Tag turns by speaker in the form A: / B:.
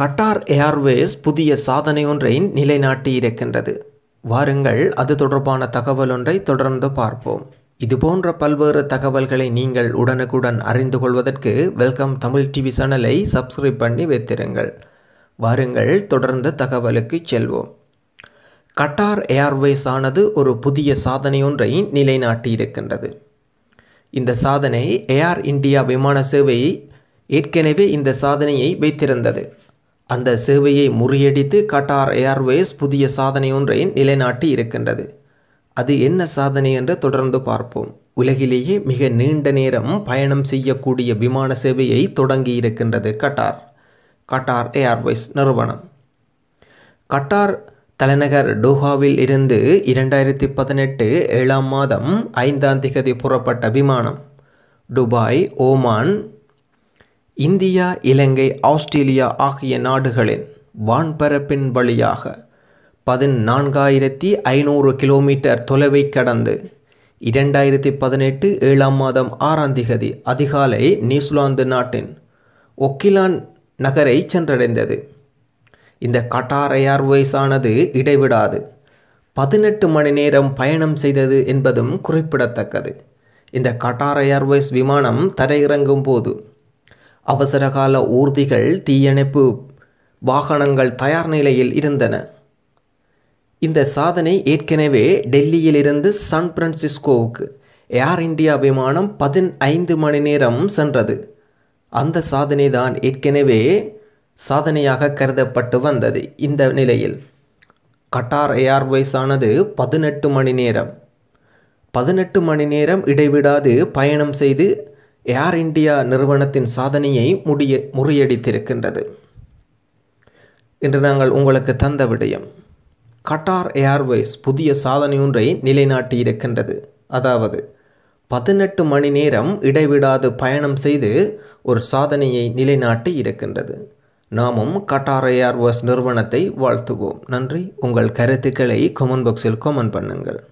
A: Khattar Airways புதிய சாதனை ஒன்றை நிலைநாட்டி இருக்கின்றது வாருங்கள் அது தொடர்பான தகவல் ஒன்றை தொடர்ந்து பார்ப்போம் இதுபோன்ற பல்வேறு தகவல்களை நீங்கள் உடனுக்குடன் அறிந்து கொள்வதற்கு வெல்கம் தமிழ் டிவி சேனலை சப்ஸ்கிரைப் பண்ணி வைத்திருங்கள் வாருங்கள் தொடர்ந்து தகவலுக்கு செல்வோம் கட்டார் ஏர்வேஸ் ஆனது ஒரு புதிய சாதனை ஒன்றை நிலைநாட்டி இருக்கின்றது இந்த சாதனை ஏர் இந்தியா விமான சேவை ஏற்கனவே இந்த சாதனையை வைத்திருந்தது அந்த சேவையை முறியடித்து கட்டார் ஏர்வேஸ் புதிய சாதனை ஒன்றை நிலைநாட்டி இருக்கின்றது அது என்ன சாதனை என்று தொடர்ந்து பார்ப்போம் உலகிலேயே மிக நீண்ட நேரம் பயணம் செய்யக்கூடிய விமான சேவையை தொடங்கி இருக்கின்றது கட்டார் கட்டார் ஏர்வேஸ் நிறுவனம் கட்டார் தலைநகர் டோஹாவில் இருந்து இரண்டாயிரத்தி பதினெட்டு ஏழாம் மாதம் ஐந்தாம் திகதி புறப்பட்ட விமானம் Dubai Oman India Ilangai Australia ஆகிய நாடுகளின் வான்பரப்பின் வழியாக பதினான்காயிரத்தி ஐநூறு கிலோமீட்டர் தொலைவை கடந்து இரண்டாயிரத்தி பதினெட்டு ஏழாம் மாதம் ஆறாம் திகதி அதிகாலை நியூசிலாந்து நாட்டின் ஒக்கிலான் நகரை சென்றடைந்தது இந்த கட்டார் ஏர்வேஸானது இடைவிடாது பதினெட்டு மணி நேரம் பயணம் செய்தது என்பதும் குறிப்பிடத்தக்கது இந்த கட்டார் ஏர்வேஸ் விமானம் தரையிறங்கும் போது அவசரகால ஊர்திகள் தீயணைப்பு வாகனங்கள் தயார் நிலையில் இருந்தன இந்த சாதனை ஏற்கனவே டெல்லியிலிருந்து சான் பிரான்சிஸ்கோவுக்கு ஏர் இந்தியா விமானம் பதினைந்து மணி நேரம் சென்றது அந்த சாதனை தான் ஏற்கனவே சாதனையாக கருதப்பட்டு வந்தது இந்த நிலையில் கட்டார் ஏர்வேஸ் ஆனது பதினெட்டு மணி நேரம் பதினெட்டு மணி நேரம் இடைவிடாது பயணம் செய்து ஏர் இந்தியா நிறுவனத்தின் சாதனையை முடிய முறியடித்திருக்கின்றது இன்று நாங்கள் உங்களுக்கு தந்த விடயம் கட்டார் ஏர்வேஸ் புதிய சாதனையொன்றை நிலைநாட்டியிருக்கின்றது அதாவது பதினெட்டு மணி நேரம் இடைவிடாது பயணம் செய்து ஒரு சாதனையை நிலைநாட்டி இருக்கின்றது நாமும் கட்டார் ஏர்வேஸ் நிறுவனத்தை வாழ்த்துவோம் நன்றி உங்கள் கருத்துக்களை காமன் பாக்ஸில் காமன் பண்ணுங்கள்